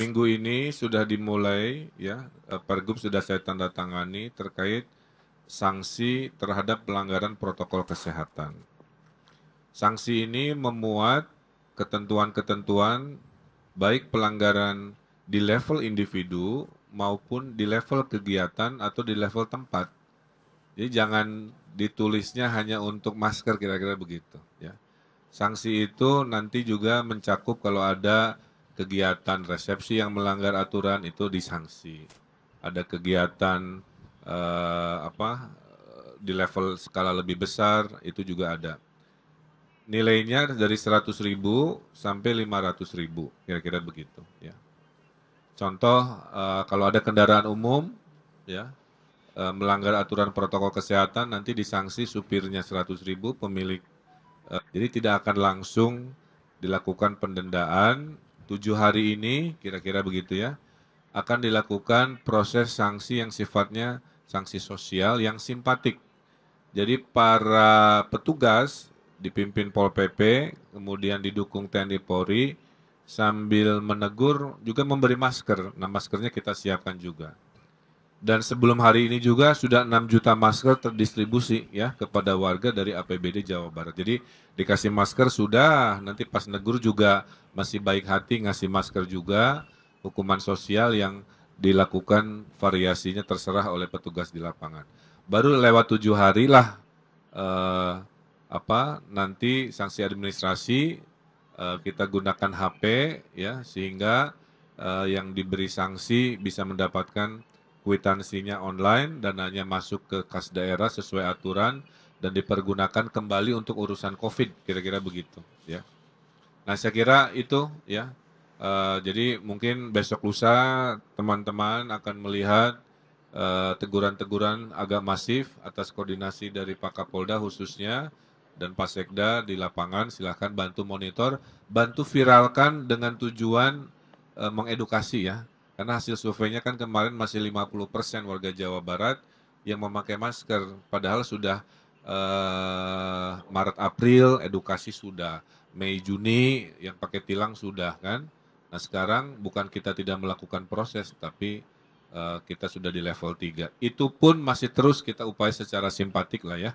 Minggu ini sudah dimulai ya eh, pergub sudah saya tanda tangani terkait sanksi terhadap pelanggaran protokol kesehatan. Sanksi ini memuat ketentuan-ketentuan baik pelanggaran di level individu maupun di level kegiatan atau di level tempat. Jadi jangan ditulisnya hanya untuk masker kira-kira begitu ya. Sanksi itu nanti juga mencakup kalau ada kegiatan resepsi yang melanggar aturan itu disanksi. Ada kegiatan eh, apa di level skala lebih besar itu juga ada. Nilainya dari 100.000 sampai 500.000, kira-kira begitu, ya. Contoh eh, kalau ada kendaraan umum ya eh, melanggar aturan protokol kesehatan nanti disanksi supirnya 100.000, pemilik eh, jadi tidak akan langsung dilakukan pendendaan tujuh hari ini, kira-kira begitu ya, akan dilakukan proses sanksi yang sifatnya sanksi sosial yang simpatik. Jadi para petugas dipimpin Pol PP, kemudian didukung TNI Polri, sambil menegur juga memberi masker. Nah maskernya kita siapkan juga. Dan sebelum hari ini juga sudah 6 juta masker terdistribusi ya kepada warga dari APBD Jawa Barat. Jadi dikasih masker sudah, nanti pas negur juga masih baik hati ngasih masker juga. Hukuman sosial yang dilakukan variasinya terserah oleh petugas di lapangan. Baru lewat tujuh hari lah eh, apa nanti sanksi administrasi eh, kita gunakan HP ya sehingga eh, yang diberi sanksi bisa mendapatkan kwitansinya online, dananya masuk ke kas daerah sesuai aturan dan dipergunakan kembali untuk urusan COVID, kira-kira begitu, ya. Nah, saya kira itu, ya. Uh, jadi mungkin besok lusa teman-teman akan melihat eh, teguran-teguran agak masif atas koordinasi dari Pak Kapolda khususnya dan Pak Sekda di lapangan. Silahkan bantu monitor, bantu viralkan dengan tujuan uh, mengedukasi ya karena hasil surveinya kan kemarin masih 50% warga Jawa Barat yang memakai masker. Padahal sudah eh, Maret April edukasi sudah, Mei Juni yang pakai tilang sudah kan. Nah, sekarang bukan kita tidak melakukan proses tapi eh, kita sudah di level 3. Itu pun masih terus kita upaya secara simpatik lah ya.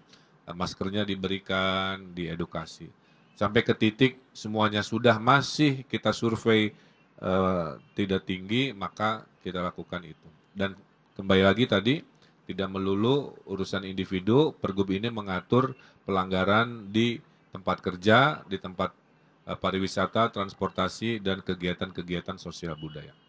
Maskernya diberikan, diedukasi. Sampai ke titik semuanya sudah masih kita survei uh, tidak tinggi maka kita lakukan itu. Dan kembali lagi tadi tidak melulu urusan individu, pergub ini mengatur pelanggaran di tempat kerja, di tempat uh, pariwisata, transportasi dan kegiatan-kegiatan sosial budaya.